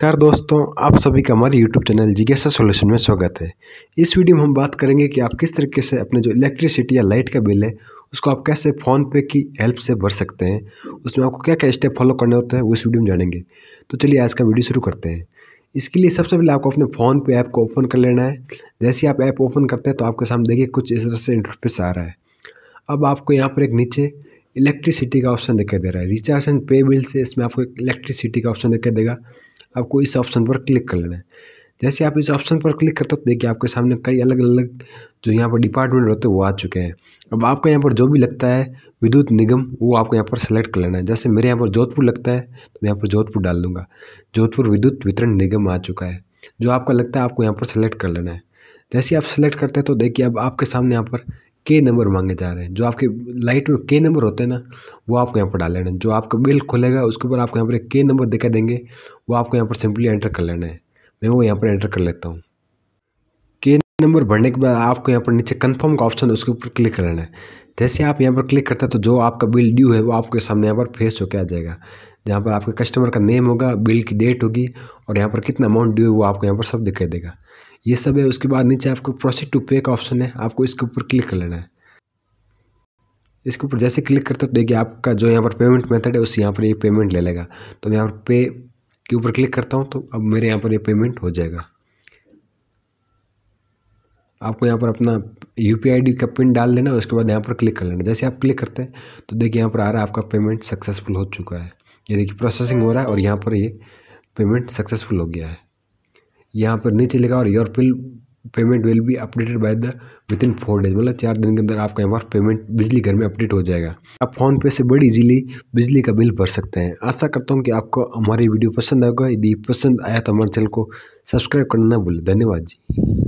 car दोस्तों आप सभी का हमारे यूट्यूब चैनल जिज्ञासा सॉल्यूशन में स्वागत है इस वीडियो में हम बात करेंगे कि आप किस तरीके से अपने जो इलेक्ट्रिसिटी या लाइट का बिल है उसको आप कैसे फ़ोन पे की हेल्प से भर सकते हैं उसमें आपको क्या क्या स्टेप फॉलो करने होते हैं वो इस वीडियो में जानेंगे तो चलिए आज का वीडियो शुरू करते हैं इसके लिए सबसे पहले आपको अपने फ़ोन पे ऐप को ओपन कर लेना है जैसे आप ऐप ओपन करते हैं तो आपके सामने देखिए कुछ इस तरह से इंटरफेस आ रहा है अब आपको यहाँ पर एक नीचे इलेक्ट्रिसिटी का ऑप्शन दिखाई दे रहा है रिचार्ज एंड पे बिल से इसमें आपको इलेक्ट्रिसिटी का ऑप्शन दिखाई देगा आपको इस ऑप्शन पर क्लिक कर लेना है जैसे आप इस ऑप्शन पर क्लिक करते हो तो देखिए आपके सामने कई अलग अलग जो यहाँ पर डिपार्टमेंट होते हैं वो आ चुके हैं अब आपको यहाँ पर जो भी लगता है विद्युत निगम वो आपको यहाँ पर सेलेक्ट कर लेना है जैसे मेरे यहाँ पर जोधपुर लगता है तो मैं यहाँ पर जोधपुर डाल दूँगा जोधपुर विद्युत वितरण निगम आ चुका है जो आपका लगता है आपको यहाँ पर सेलेक्ट कर लेना है जैसे आप सेलेक्ट करते हैं तो देखिए अब आपके सामने यहाँ पर के नंबर मांगे जा रहे हैं जो आपके लाइट में के नंबर होते हैं ना वो आपको यहाँ पर डाल लेना है जो आपका बिल खुलेगा उसके ऊपर आपको यहाँ पर के नंबर दिखा देंगे वो आपको यहाँ पर सिंपली एंटर कर लेना है मैं वो यहाँ पर एंटर कर लेता हूँ के नंबर भरने के बाद आपको यहाँ पर नीचे कन्फर्म का ऑप्शन उसके ऊपर क्लिक कर लेना है जैसे आप यहाँ पर क्लिक करते हैं तो जो आपका बिल ड्यू है वो आपके सामने यहाँ पर फेस होकर आ जाएगा जहाँ पर आपके कस्टमर का नेम होगा बिल की डेट होगी और यहाँ पर कितना अमाउंट ड्यू वो आपको यहाँ पर सब दिखाई देगा ये सब है उसके बाद नीचे आपको प्रोसीड टू पे का ऑप्शन है आपको इसके ऊपर क्लिक कर लेना है इसके ऊपर जैसे क्लिक करते हो तो देखिए आपका जो यहाँ पर पेमेंट मेथड है उस यहाँ पर ये पेमेंट ले लेगा तो मैं यहाँ पर पे के ऊपर क्लिक करता हूँ तो अब मेरे यहाँ पर ये पेमेंट हो जाएगा आपको यहाँ पर अपना यू पी आई डी का पिन डाल देना उसके बाद यहाँ पर क्लिक कर लेना जैसे आप क्लिक करते हैं तो देखिए यहाँ पर आ रहा है आपका पेमेंट सक्सेसफुल हो चुका है ये देखिए प्रोसेसिंग हो रहा है और यहाँ पर ये पेमेंट सक्सेसफुल हो गया है यहाँ पर नीचे लिखा और your bill payment will be updated by the within four days मतलब चार दिन के अंदर आपका यहाँ पर पेमेंट बिजली घर में अपडेट हो जाएगा आप फोन पे से बड़ी इजीली बिजली का बिल भर सकते हैं आशा करता हूँ कि आपको हमारी वीडियो पसंद आएगा यदि पसंद आया तो हमारे चैनल को सब्सक्राइब करना ना भूलें धन्यवाद जी